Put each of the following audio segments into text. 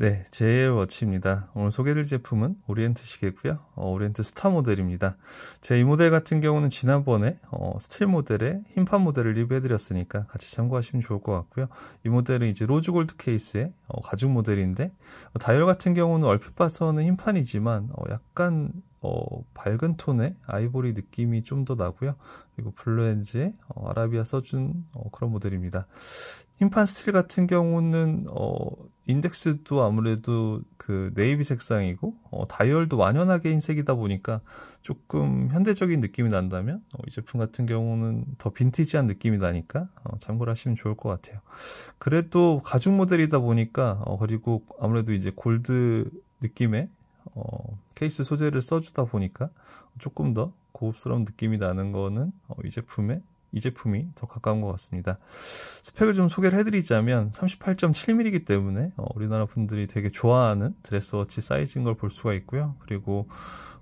네, 제일워치입니다. 오늘 소개될 제품은 오리엔트시계고요. 어, 오리엔트 스타 모델입니다. 제 이 모델 같은 경우는 지난번에 어, 스틸 모델의 흰판 모델을 리뷰해드렸으니까 같이 참고하시면 좋을 것 같고요. 이 모델은 이제 로즈 골드 케이스의 어, 가죽 모델인데 어, 다이얼 같은 경우는 얼핏 봐서는 흰판이지만 어, 약간 어, 밝은 톤의 아이보리 느낌이 좀 더 나고요. 그리고 블루엔즈의 어, 아라비아 써준 어, 그런 모델입니다. 흰판 스틸 같은 경우는 어, 인덱스도 아무래도 그 네이비 색상이고 어, 다이얼도 완연하게 흰색이다 보니까 조금 현대적인 느낌이 난다면 어, 이 제품 같은 경우는 더 빈티지한 느낌이 나니까 참고를 하시면 좋을 것 같아요. 그래도 가죽 모델이다 보니까 그리고 아무래도 이제 골드 느낌의 어, 케이스 소재를 써주다 보니까 조금 더 고급스러운 느낌이 나는 거는 어, 이 제품의 이 제품이 더 가까운 것 같습니다. 스펙을 좀 소개를 해드리자면 38.7mm이기 때문에 어, 우리나라 분들이 되게 좋아하는 드레스워치 사이즈인 걸 볼 수가 있고요. 그리고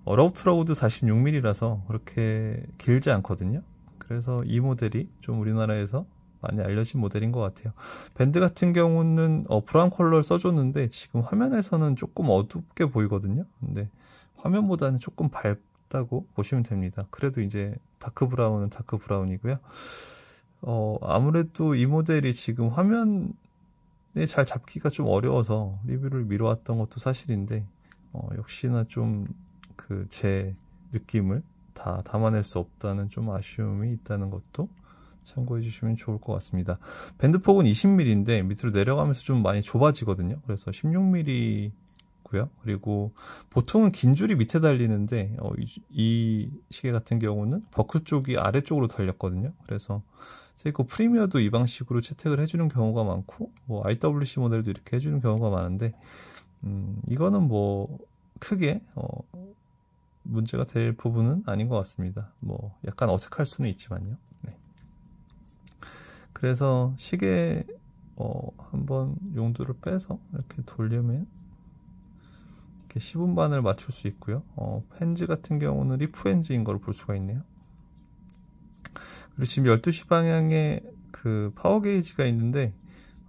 어, 러우트라우드 46mm라서 그렇게 길지 않거든요. 그래서 이 모델이 좀 우리나라에서 많이 알려진 모델인 것 같아요. 밴드 같은 경우는 어, 브라운 컬러를 써줬는데 지금 화면에서는 조금 어둡게 보이거든요. 근데 화면보다는 조금 밝다고 보시면 됩니다. 그래도 이제 다크 브라운은 다크 브라운이고요. 어, 아무래도 이 모델이 지금 화면에 잘 잡기가 좀 어려워서 리뷰를 미뤄왔던 것도 사실인데 어, 역시나 좀 그 제 느낌을 다 담아낼 수 없다는 좀 아쉬움이 있다는 것도 참고해 주시면 좋을 것 같습니다. 밴드 폭은 20mm인데 밑으로 내려가면서 좀 많이 좁아지거든요. 그래서 16mm 고요 그리고 보통은 긴 줄이 밑에 달리는데 어, 이, 이, 시계 같은 경우는 버클 쪽이 아래쪽으로 달렸거든요. 그래서 세이코 프리미어도 이 방식으로 채택을 해주는 경우가 많고 뭐 IWC 모델도 이렇게 해주는 경우가 많은데 음, 이거는 뭐 크게 어, 문제가 될 부분은 아닌 것 같습니다. 뭐 약간 어색할 수는 있지만요. 그래서 시계 어, 한번 용도를 빼서 이렇게 돌리면 이렇게 10분 반을 맞출 수 있고요. 어, 펜지 같은 경우는 리프 엔지인걸 볼 수가 있네요. 그리고 지금 12시 방향에 그 파워 게이지가 있는데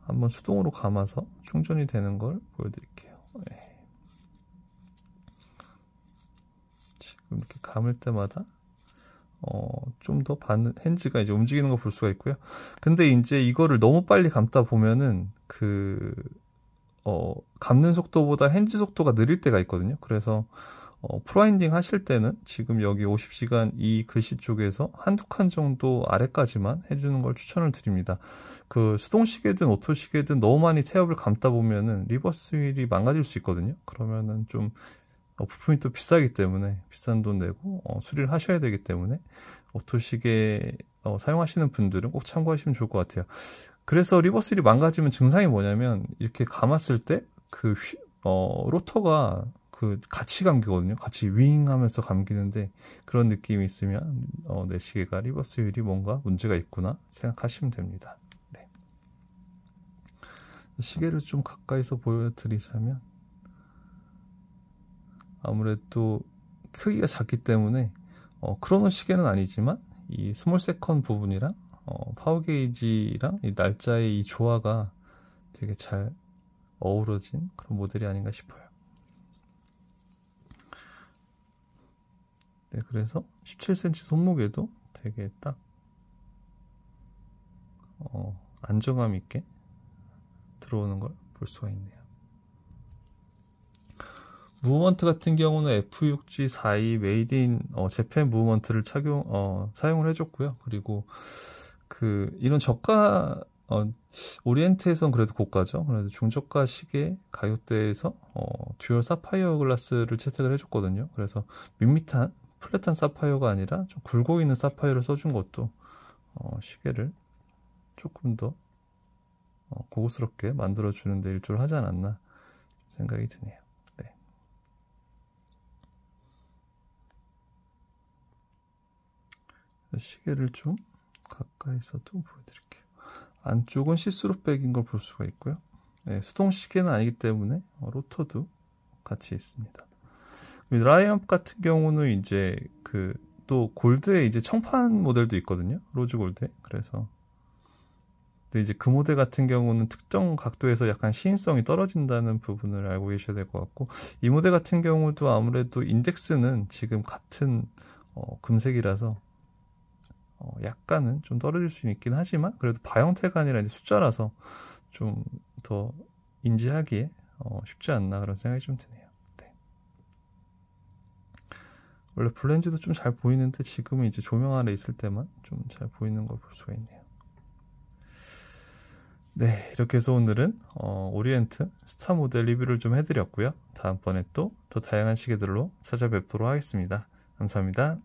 한번 수동으로 감아서 충전이 되는 걸 보여드릴게요. 네. 지금 이렇게 감을 때마다 어, 좀더반 핸즈가 이제 움직이는 걸 볼 수가 있고요. 근데 이제 이거를 너무 빨리 감다 보면은 그 어, 감는 속도보다 핸즈 속도가 느릴 때가 있거든요. 그래서 어, 프라인딩 하실 때는 지금 여기 50시간 이 글씨 쪽에서 한두 칸 정도 아래까지만 해주는 걸 추천을 드립니다. 그 수동시계든 오토시계든 너무 많이 태엽을 감다 보면은 리버스 휠이 망가질 수 있거든요. 그러면은 좀 어, 부품이 또 비싸기 때문에 비싼 돈 내고 어, 수리를 하셔야 되기 때문에 오토시계 어, 사용하시는 분들은 꼭 참고하시면 좋을 것 같아요. 그래서 리버스리 망가지면 증상이 뭐냐면 이렇게 감았을 때그 어, 로터가 그 같이 감기거든요. 같이 윙 하면서 감기는데 그런 느낌이 있으면 어, 내 시계가 리버스 휠이 뭔가 문제가 있구나 생각하시면 됩니다. 네. 시계를 좀 가까이서 보여드리자면 아무래도 크기가 작기 때문에 어, 크로노 시계는 아니지만 이 스몰 세컨 부분이랑 어, 파워 게이지랑 이 날짜의 이 조화가 되게 잘 어우러진 그런 모델이 아닌가 싶어요. 네, 그래서 17cm 손목에도 되게 딱 어, 안정감 있게 들어오는 걸 볼 수가 있네요. 무브먼트 같은 경우는 F6G42 메이드 인 어, 재팬 무브먼트를 착용 어, 사용을 해줬고요. 그리고 그 이런 저가 어, 오리엔트에선 그래도 고가죠. 그래도 중저가 시계 가격대에서 어, 듀얼 사파이어 글라스를 채택을 해줬거든요. 그래서 밋밋한 플랫한 사파이어가 아니라 좀 굴고 있는 사파이어를 써준 것도 어, 시계를 조금 더 어, 고급스럽게 만들어주는데 일조를 하지 않았나 생각이 드네요. 시계를 좀 가까이서도 보여드릴게요. 안쪽은 시스루 백인 걸 볼 수가 있고요. 네, 수동 시계는 아니기 때문에 어, 로터도 같이 있습니다. 라이언 같은 경우는 이제 그 또 골드에 이제 청판 모델도 있거든요. 로즈 골드. 에 그래서 근데 이제 그 모델 같은 경우는 특정 각도에서 약간 시인성이 떨어진다는 부분을 알고 계셔야 될 것 같고 이 모델 같은 경우도 아무래도 인덱스는 지금 같은 어, 금색이라서 어, 약간은 좀 떨어질 수 있긴 하지만 그래도 바형태가 아니라 이제 숫자라서 좀 더 인지하기에 어, 쉽지 않나 그런 생각이 좀 드네요. 네. 원래 블렌즈도 좀 잘 보이는데 지금은 이제 조명 아래 있을 때만 좀 잘 보이는 걸 볼 수가 있네요. 네, 이렇게 해서 오늘은 어, 오리엔트 스타 모델 리뷰를 좀 해드렸고요. 다음번에 또 더 다양한 시계들로 찾아뵙도록 하겠습니다. 감사합니다.